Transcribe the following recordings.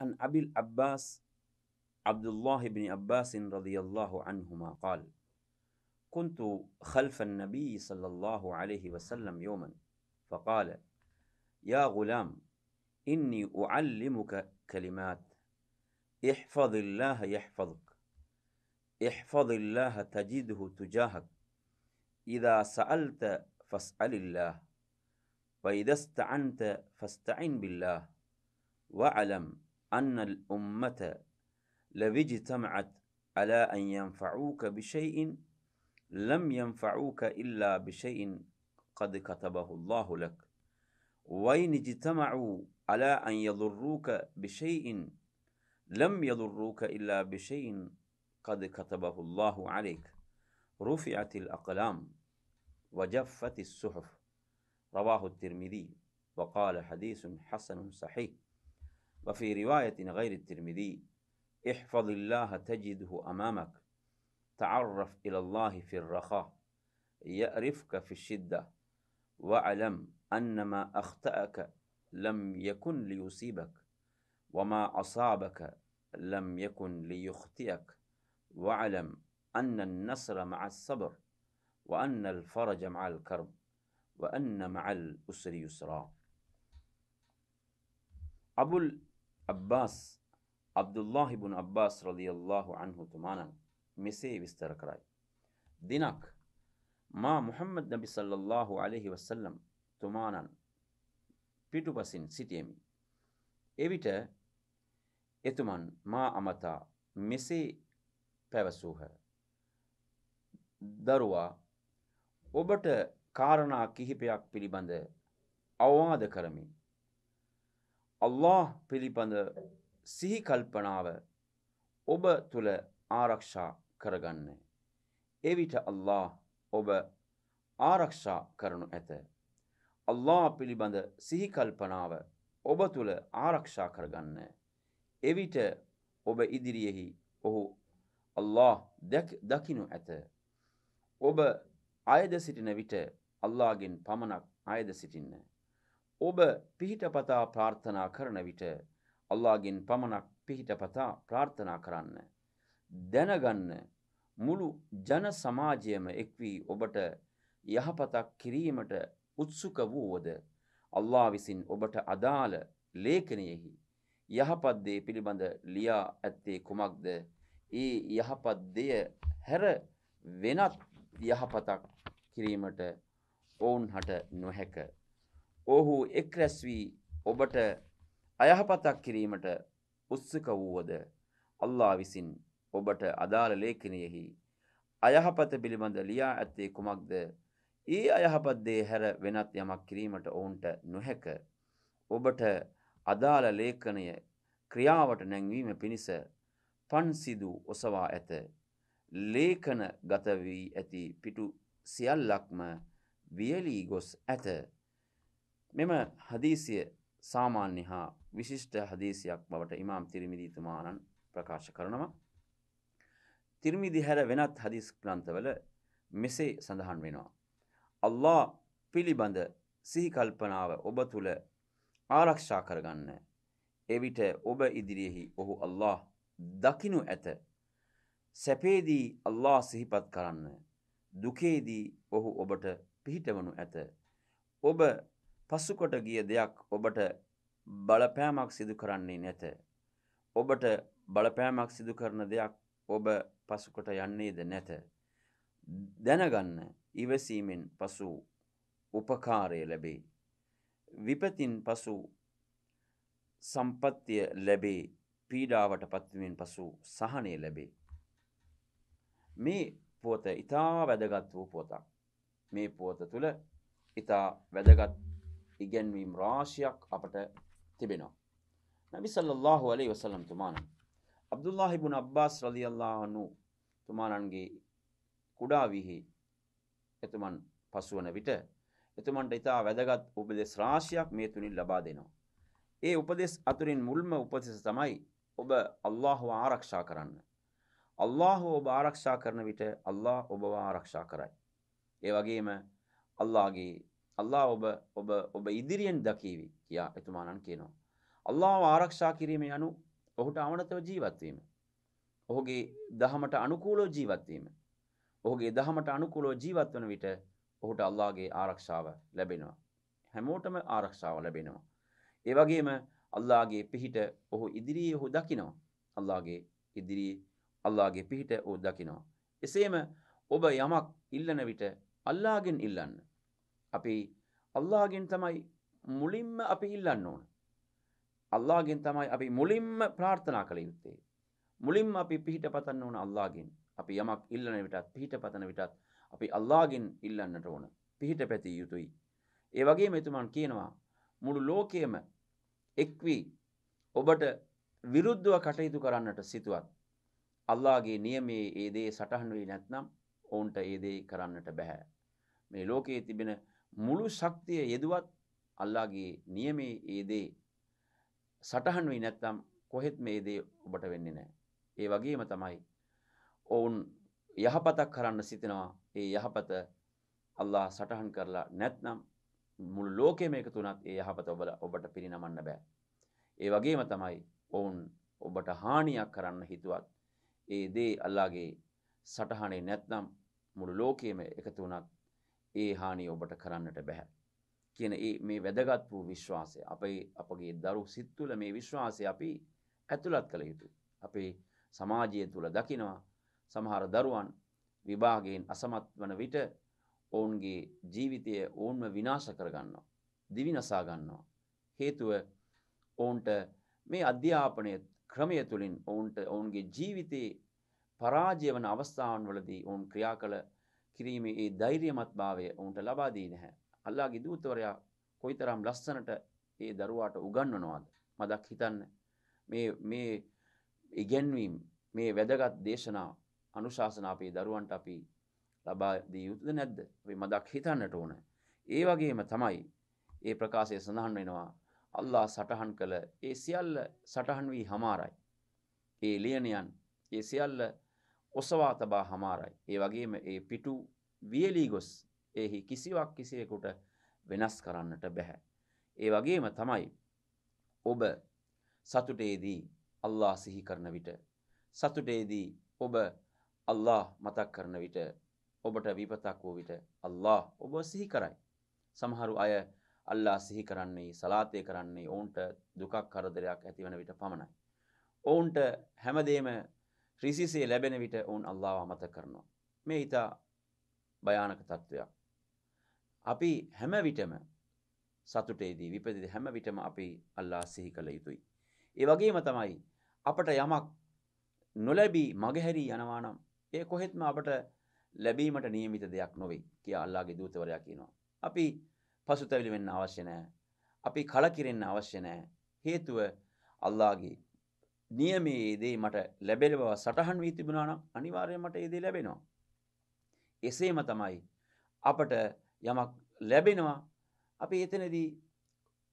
عن أبي العباس عبد الله بن عباس رضي الله عنهما قال كنت خلف النبي صلى الله عليه وسلم يوما فقال يا غلام إني أعلمك كلمات احفظ الله يحفظك احفظ الله تجده تجاهك إذا سألت فاسأل الله وإذا استعنت فاستعن بالله واعلم أن الأمة لو اجتمعت على أن ينفعوك بشيء لم ينفعوك إلا بشيء قد كتبه الله لك وإن اجتمعوا على أن يضروك بشيء لم يضروك إلا بشيء قد كتبه الله عليك رفعت الأقلام وجفت الصحف رواه الترمذي وقال حديث حسن صحيح وفي رواية غير الترمذي احفظ الله تجده أمامك تعرف إلى الله في الرخاء يعرفك في الشدة واعلم أن ما أخطأك لم يكن ليصيبك وما أصابك لم يكن ليخطئك واعلم أن النصر مع الصبر وأن الفرج مع الكرب وأن مع الأسر يسرا أبو අබ්බාස් අබ්දුල්له හිබුණ අබ්බාස් රදියල්له අන්හුතුමානන් මෙසේ විස්තර කරයි. දිනක් මා මුහම්මද නබි සල්ලල්له අලෙහි වසල්ලම් තුමානන් පිටුපසින් සිටියමි. එවිට එතුමන් මා අමතා මෙසේ පැවසූහ. දරුවා ඔබට කාරණා කිහිපයක් පිළිබඳ අවවාද කරමින් අල්له පිළිබඳ සිහිකල්පනාව ඔබ තුළ ආරක්ෂා කරගන්න. එවිට අල්له ඔබ ආරක්ෂා කරනු ඇත. අල්له පිළිබඳ සිහිකල්පනාව ඔබ තුළ ආරක්ෂා කරගන්න. එවිට ඔබ ඉදිරියෙහි ඔහු අල්له දකිනු ඇත. ඔබ අයද සිටින විට අල්ලාගෙන් පමණක් අයද සිටින්න. ඔබ පිහිටපතා ප්‍රාර්ථනා කරන විට අල්ලාගෙන් පමණක් පිහිටපතා ප්‍රාර්ථනා කරන්න. දැනගන්න මුළු ජන සමාජයම එක්වී ඔබට යහපතක් කිරීමට උත්සුක වූවද අල්ලා විසින් ඔබට අදාළ ලේඛනයෙහි යහපත් දේ පිළිබඳ ලියා ඇත්තේ කුමක්ද? ඒ යහපත් දෙය හැර වෙනත් යහපතක් කිරීමට ඔවුන්හට නොහැක. ඔහු එක් රැස් වී ඔබට අයහපතක් කිරීමට උත්සුක වූවද අල්ලා විසින් ඔබට අදාළ ලේඛනයෙහි අයහපත පිළිබඳ ලියා ඇත්තේ කුමක්ද ඒ අයහපත් දේ හැර වෙනත් යමක් කිරීමට ඔවුන්ට නොහැක ඔබට අදාළ ලේඛනය ක්‍රියාවට නැංවීම පිණිස පන්සිදු ඔසවා ඇත ලේඛන ගත වී ඇති පිටු සියල්ලක්ම වියලී ගොස් ඇත මෙම හදීසිය සාමාන්‍ය හා විශිෂ්ට හදීසියක් බවට ඉමාම් තිරිමිදීතුමාණන් ප්‍රකාශ කරනවා. තිරිමිදි හැර වෙනත් හදිස් ග්‍රන්ථවල මෙසේ සඳහන් වෙනවා. අල්ලා පිළිබඳ සිහිකල්පනාව ඔබ තුළ ආරක්ෂා කරගන්න. එවිට ඔබ ඉදිරියෙහි ඔහු අල්ලා දකිනු ඇත. සැපේදී අල්ලා සිහිපත් කරන්න. දුකේදී ඔහු ඔබට පිහිටවනු ඇත. ඔබ පසුකොට ගිය දෙයක් ඔබට බලපෑමක් සිදු කරන්නේ නැත. ඔබට බලපෑමක් සිදු කරන දෙයක් ඔබ පසුකොට යන්නේද නැත. දැනගන්න ඉවසීමෙන් පසු උපකාරය ලැබේ. විපතින් පසු සම්පත්තිය ලැබේ පීඩාවට පත්වීමෙන් පසු සහනය ලැබේ. මේ පුවත ඉතා වැදගත් වූ පුවතක්. මේ පුවත තුළ ඉතා වැදගත් ඉගැන්වීම් රාශියක් අපට තිබෙනවා. නබි සල්ලල්ලාහු අලයි වසල්ලම් තුමාන. අබ්දුල්ලාහිබුන් අබ්බාස් රලියල්ලාහනු තුමානන්ගේ කුඩාවිහි එතුමන් පසුවන විට එතුමන්ට ඉතා වැදගත් උපදෙස් රාශියක් මේ තුනින් ලබා දෙනවා. ඒ උපදෙස් අතුරින් මුල්ම උපදෙස තමයි ඔබ අල්ලාහුව ආරක්ෂා කරන්න. අල්ලාහෝ ඔබ ආරක්ෂා කරන විට අල්ලා ඔබව ආරක්ෂා කරයි. ඒ වගේම අල්ලාගේ අල්ලා ඔබ ඔබ ඔබ ඉදිරියෙන් දකීවි කියා එතුමාණන් කියනවා. අල්ලාව ආරක්ෂා කිරීම යනු ඔහුට අමනතව ජීවත්වීම. ඔහුගේ දහමට අනුකූලෝ ජීවත්වීම. ඔහුගේ දහමට අනුකූලෝ ජීවත් වන විට ඔහුට අල්ලාගේ ආරක්ෂාව ලැබෙනවා. හැමෝටම ආරක්ෂාව ලැබෙනවා. ඒ වගේම අල්ලාගේ පිහිට ඔහු ඉදිරියේ ඔහු දකිනවා. අල්ලාගේ ඉදිරියේ අල්ලාගේ පිහිට ඔහු දකිනවා. එසේම ඔබ යමක් ඉල්ලන විට අල්ලාගෙන් ඉල්ලන්න. අපි අල්ලාගෙන් තමයි මුලින්ම අපි ඉල්ලන්න ඕන. අල්ලාගෙන් තමයි අපි මුලින්ම ප්‍රාර්ථනා කළ යුත්තේ. මුලින්ම අපි පිහිට පතන්න ඕන අල්ලාගෙන්. අපි යමක් ඉල්ලන විටත් පිහිට පතන විටත් අපි අල්ලාගෙන් ඉල්ලන්නට ඕන. පිහිට පැතිය යුතුයි. ඒ වගේ මෙතුමන් කියනවා මුළු ලෝකයම එක්වී ඔබට විරුද්ධව කටයුතු කරන්නට සිතුවත් අල්ලාගේ නියමයේ ඒ දේ සටහන් වෙන්නේ නැත්නම් ඔවුන්ට ඒ දේ කරන්නට බෑ. මේ ලෝකයේ තිබෙන මුළු ශක්තිය යෙදුවත් අල්ලාගේ නියමේ ඒ දේ සටහන් වෙයි නැත්නම් කොහෙත් මේ දේ ඔබට වෙන්නේ නැහැ. ඒ වගේම තමයි ඔවුන් යහපතක් කරන්න සිතනවා. ඒ යහපත අල්ලා සටහන් කරලා නැත්නම් මුළු ලෝකෙම එකතු වුණත් ඒ යහපත ඔබට පිරිනමන්න බෑ. ඒ වගේම තමයි ඔවුන් ඔබට හානියක් කරන්න හිතුවත් ඒ දේ අල්ලාගේ සටහනේ නැත්නම් මුළු ලෝකෙම එකතු වුණත් ඒ හානි ඔබට කරන්නට බැහැ. කියන ඒ මේ වැදගත් වූ විශ්වාසය අපේ අපගේ දරු සිත් තුළ මේ විශ්වාසය අපි ඇතුළත් කළ යුතුයි. අපේ සමාජය තුළ දකිනවා සමහර දරුවන් විභාගයෙන් අසමත් වන විට ඔවුන්ගේ ජීවිතය ඔවුන්ම විනාශ කරගන්නවා. දිවිනසා ගන්නවා. හේතුව ඔවුන්ට මේ අධ්‍යාපනය ක්‍රමය තුළින් ඔවුන්ට ඔවුන්ගේ ජීවිතයේ පරාජය වන අවස්ථාවන් වලදී ඔවුන් ක්‍රියා කළ කිරීමේ ඒ ධෛර්යමත් භාවය ඔවුන්ට ලබා දී නැහැ. අල්ලාහගේ දූතවරයා කොයිතරම් ලස්සනට ඒ දරුවාට උගන්වනවාද? මදක් හිතන්න. මේ මේ ඉගැන්වීම මේ වැදගත් දේශනා අනුශාසන අපේ දරුවන්ට අපි ලබා දිය යුතුද නැද්ද? අපි මදක් හිතන්නට ඕන. ඒ වගේම තමයි ඒ ප්‍රකාශය සඳහන් වෙනවා අල්ලා සටහන් කළ ඒ සියල්ල සටහන් වී හමාරයි. ඒ ලියනයන් ඒ සියල්ල ඔසවා තබා හමාරයි. ඒ වගේම ඒ පිටු වියලී ගොස් එහි කිසිවක් කිසිවෙකුට වෙනස් කරන්නට බැහැ. ඒ වගේම තමයි ඔබ සතුටේදී අල්ලා සිහි කරන විට සතුටේදී ඔබ අල්ලා මතක් කරන විට ඔබට විපතක් වූ විට අල්ලා ඔබ සිහි කරයි. සමහරු අය අල්ලා සිහි කරන්නේ සලාතය කරන්නේ ඔවුන්ට දුකක් කරදරයක් ඇතිවන විට පමණයි. ඔවුන්ට හැමදේම රිසිසේ ලැබෙන විට ඔවුන් අල්ලාව අමතක කරනවා. මේ ඊතා භයානක තත්ත්වයක්. අපි හැම විටම සතුටේදී විපදෙදී හැම විටම අපි අල්ලා සිහි කළ යුතුයි. ඒ වගේම තමයි අපට යමක් නොලැබී මගහැරී යනවා නම් ඒ කොහෙත්ම අපට ලැබීමට නියමිත දෙයක් නොවේ කියලා අල්ලාහගේ දූතවරයා කියනවා. අපි පසුතැවිලි වෙන්න අවශ්‍ය නැහැ. අපි කලකිරෙන්න අවශ්‍ය නැහැ. හේතුව අල්ලාහගේ නියමයේදේ මට ලැබෙන බව සටහන් වී තිබුණා නම් අනිවාර්යයෙන් මට ඒ දේ ලැබෙනවා. එසේම තමයි අපට යමක් ලැබෙනවා අපි එතනදී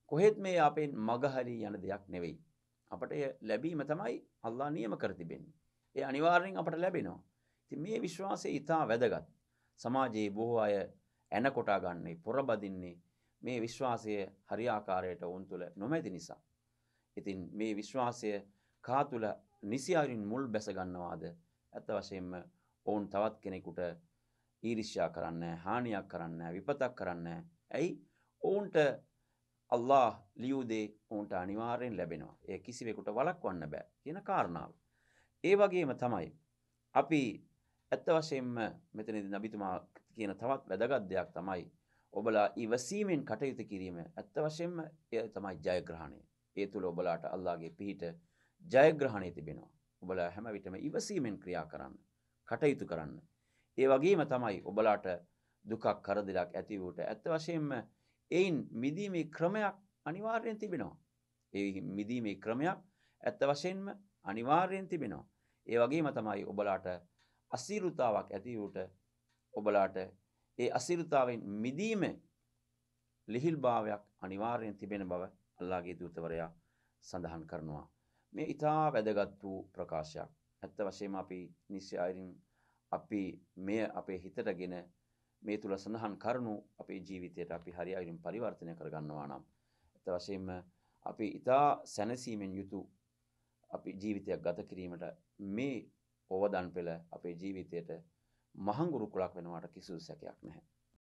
කොහෙත් මේ අපෙන් මගහරී යන දෙයක් නෙවෙයි. අපට ලැබීම තමයි අල්ලා නියම කර තිබෙන්නේ. ඒ අනිවාර්යෙන් අපට ලැබෙනවා. ඉතින් මේ විශ්වාසය ඊටා වැදගත්. සමාජයේ බොහෝ අය ඇන කොටා ගන්නේ, පොරබදින්නේ මේ විශ්වාසය හරියාකාරයට වුන් තුළ නොමැති නිසා. ඉතින් මේ විශ්වාසය කා තුළ නිසි අයුරින් මුල් බැස ගන්නවාද ඇත්ත වශයෙන්ම ඔවුන් තවත් කෙනෙකුට ඊරිශ්‍යා කරන්න හානියක් කරන්න විපතක් කරන්න ඇයි ඔවුන්ට අල්له ලියූදේ ඔවුන්ට අනිවාරයෙන් ලැබෙනවා ඒ කිසිවෙකුට වලක්වන්න බෑ කියන කාරණාව. ඒ වගේම තමයි අපි ඇත්ත වශයෙන්ම මෙතනද නබිතුමා කියන තවත් වැදගත් දෙයක් තමයි ඔබලා ඉවසීමෙන් කටයුතු කිරීම ඇත්ත වශයෙන්ම එය තමයි ජයග්‍රහණය ඒ තුළ ඔබලාට අල්ලාගේ පිහිට ජයග්‍රහණය තිබෙනවා. ඔබලා හැම විටම ඉවසීමෙන් ක්‍රියා කරන්න, කටයුතු කරන්න. ඒ වගේම තමයි ඔබලාට දුකක් කරදරයක් ඇති වුට ඇත්ත වශයෙන්ම එයින් මිදීමේ ක්‍රමයක් අනිවාර්යෙන් තිබෙනවා. ඒ මිදීමේ ක්‍රමයක් ඇත්ත වශයෙන්ම අනිවාර්යෙන් තිබෙනවා. ඒ වගේම තමයි ඔබලාට අසීරුතාවක් ඇති වුට ඔබලාට ඒ අසිරුතාවෙන් මිදීම ලිහිල්භාවයක් අනිවාර්යෙන් තිබෙන බව අල්ලාගේ දූතවරයා සඳහන් කරනවා. මේ ඉතා වැදගත් වූ ප්‍රකාශයක්. ඇත්ත වශයෙන්ම අපි නිසි අයරින් අපි මෙය අපේ හිතටගෙන මේ තුල සඳහන් කරුණු අපේ ජීවිතයට අපි හරි අයරින් පරිවර්තනය කරගන්නවා නම් ඇත්ත වශයෙන්ම අපි ඉතා සැනසීමෙන් යුතු අපි ජීවිතයක් ගත කිරීමට මේ ඕවදන් පෙළ අපේ ජීවිතයට මහඟුරු කුලක් වෙනවාට කිසිදු සැකයක් නැහැ.